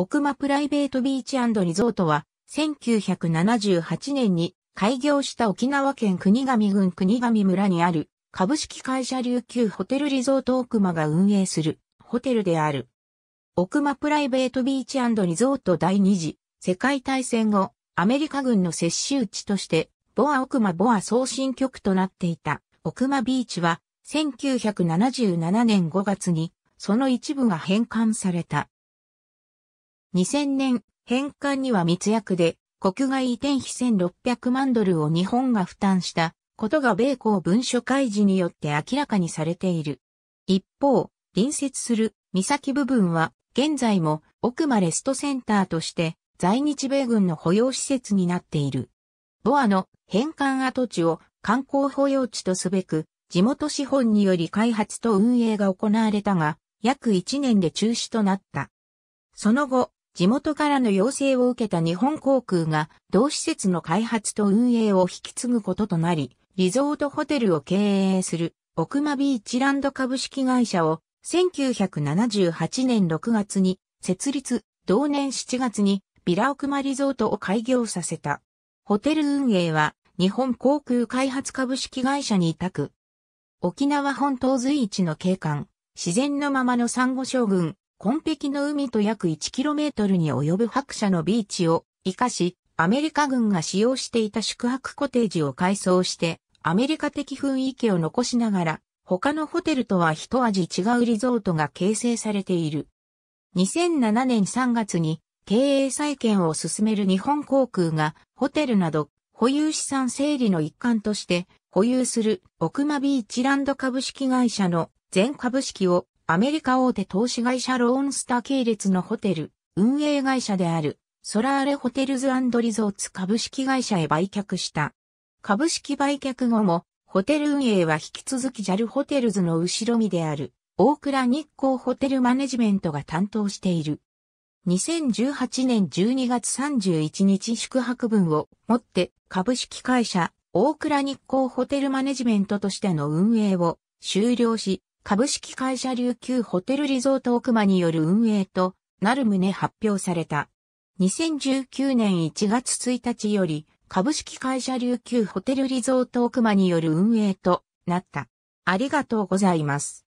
奥間プライベートビーチリゾートは、1978年に開業した沖縄県国神郡国神村にある株式会社琉球ホテルリゾート奥間が運営するホテルである。奥間プライベートビーチリゾート第2次世界大戦後、アメリカ軍の接収地として、ボア奥間ボア送信局となっていた奥間ビーチは、1977年5月にその一部が返還された。2000年、返還には密約で、国外移転費1600万ドルを日本が負担したことが米公文書開示によって明らかにされている。一方、隣接する岬部分は現在も奥間レストセンターとして在日米軍の保養施設になっている。ボアの返還跡地を観光保養地とすべく地元資本により開発と運営が行われたが約1年で中止となった。その後、地元からの要請を受けた日本航空が同施設の開発と運営を引き継ぐこととなり、リゾートホテルを経営する奥間ビーチランド株式会社を1978年6月に設立、同年7月にビラ奥間リゾートを開業させた。ホテル運営は日本航空開発株式会社に委託。沖縄本島随一の景観、自然のままの珊瑚礁群、紺碧の海と約 1km に及ぶ白車のビーチを活かし、アメリカ軍が使用していた宿泊コテージを改装して、アメリカ的雰囲気を残しながら、他のホテルとは一味違うリゾートが形成されている。2007年3月に経営再建を進める日本航空がホテルなど保有資産整理の一環として保有する奥間ビーチランド株式会社の全株式をアメリカ大手投資会社ローンスター系列のホテル、運営会社である、ソラーレホテルズリゾーツ株式会社へ売却した。株式売却後も、ホテル運営は引き続き JAL ホテルズの後ろ身である、大倉日光ホテルマネジメントが担当している。2018年12月31日宿泊分をもって株式会社大倉日光ホテルマネジメントとしての運営を終了し、株式会社琉球ホテルリゾート奥間による運営となる旨発表された。2019年1月1日より株式会社琉球ホテルリゾート奥間による運営となった。ありがとうございます。